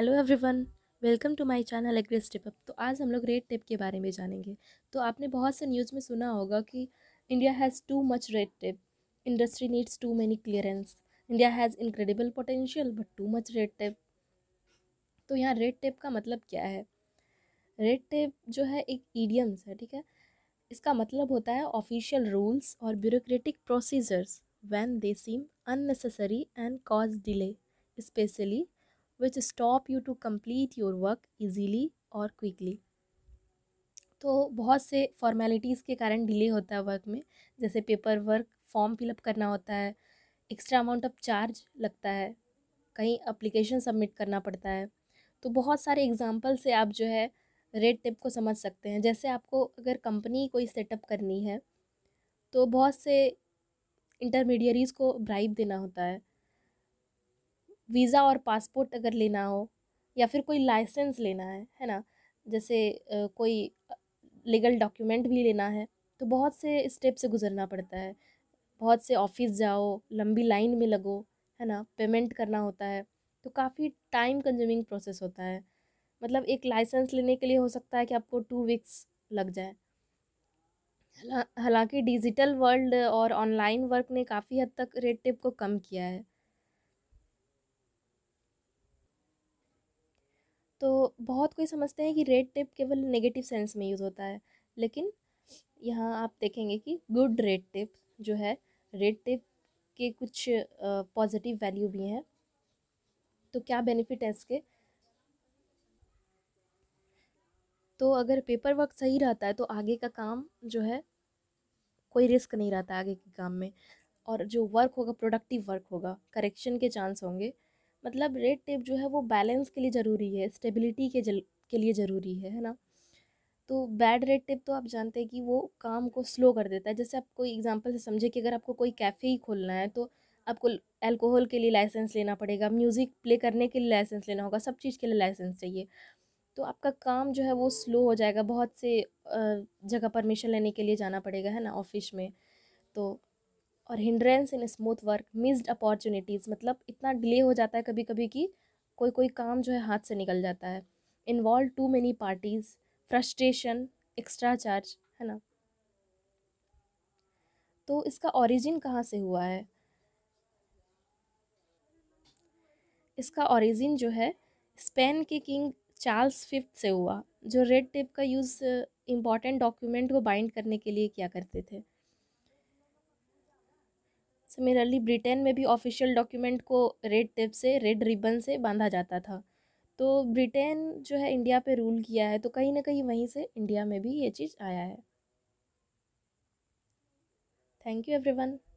hello everyone welcome to my channel एग्रेस टिप अप तो आज हम लोग रेड टेप के बारे में जानेंगे तो आपने बहुत से न्यूज़ में सुना होगा कि India has too much red tape industry needs too many clearance India has incredible potential but too much red tape तो यहाँ रेड टेप का मतलब क्या है रेड टेप जो है एक ईडियम्स है ठीक है इसका मतलब होता है ऑफिशियल रूल्स और bureaucratic procedures when they seem unnecessary and cause delay specially which stop you to complete your work easily और क्विकली तो बहुत से फॉर्मेलिटीज़ के कारण डिले होता है वर्क में जैसे पेपर वर्क फॉर्म फिलअप करना होता है एक्स्ट्रा अमाउंट ऑफ चार्ज लगता है कहीं अप्लीकेशन सबमिट करना पड़ता है तो बहुत सारे एग्ज़ाम्पल से आप जो है रेड टेप को समझ सकते हैं जैसे आपको अगर कंपनी कोई सेटअप करनी है तो बहुत से इंटरमीडियरीज़ को ब्राइब देना होता है वीज़ा और पासपोर्ट अगर लेना हो या फिर कोई लाइसेंस लेना है है ना जैसे कोई लीगल डॉक्यूमेंट भी लेना है तो बहुत से स्टेप से गुजरना पड़ता है बहुत से ऑफिस जाओ लंबी लाइन में लगो है ना पेमेंट करना होता है तो काफ़ी टाइम कंज्यूमिंग प्रोसेस होता है मतलब एक लाइसेंस लेने के लिए हो सकता है कि आपको टू वीक्स लग जाए हालांकि डिजिटल वर्ल्ड और ऑनलाइन वर्क ने काफ़ी हद तक रेड टेप को कम किया है तो बहुत कोई समझते हैं कि रेड टेप केवल नेगेटिव सेंस में यूज़ होता है लेकिन यहाँ आप देखेंगे कि गुड रेड टेप जो है रेड टेप के कुछ पॉजिटिव वैल्यू भी हैं तो क्या बेनिफिट है इसके तो अगर पेपर वर्क सही रहता है तो आगे का काम जो है कोई रिस्क नहीं रहता आगे के काम में और जो वर्क होगा प्रोडक्टिव वर्क होगा करेक्शन के चांस होंगे मतलब रेड टेप जो है वो बैलेंस के लिए ज़रूरी है स्टेबिलिटी के जल के लिए ज़रूरी है है ना तो बैड रेड टेप तो आप जानते हैं कि वो काम को स्लो कर देता है जैसे आप कोई एग्जांपल से समझे कि अगर आपको कोई कैफ़े ही खोलना है तो आपको अल्कोहल के लिए लाइसेंस लेना पड़ेगा म्यूज़िक प्ले करने के लिए लाइसेंस लेना होगा सब चीज़ के लिए लाइसेंस चाहिए तो आपका काम जो है वो स्लो हो जाएगा बहुत से जगह परमिशन लेने के लिए जाना पड़ेगा है ना ऑफिस में तो और hindrance in smooth work missed opportunities मतलब इतना डिले हो जाता है कभी कभी कि कोई कोई काम जो है हाथ से निकल जाता है involve too many parties frustration extra charge है ना तो इसका ओरिजिन कहाँ से हुआ है इसका ओरिजिन जो है स्पेन के किंग चार्ल्स फिफ्थ से हुआ जो रेड टेप का यूज़ इम्पॉर्टेंट डॉक्यूमेंट को बाइंड करने के लिए किया करते थे सिमिलरली ब्रिटेन में भी ऑफिशियल डॉक्यूमेंट को रेड टेप से रेड रिबन से बांधा जाता था तो ब्रिटेन जो है इंडिया पे रूल किया है तो कहीं ना कहीं वहीं से इंडिया में भी ये चीज़ आया है थैंक यू एवरीवन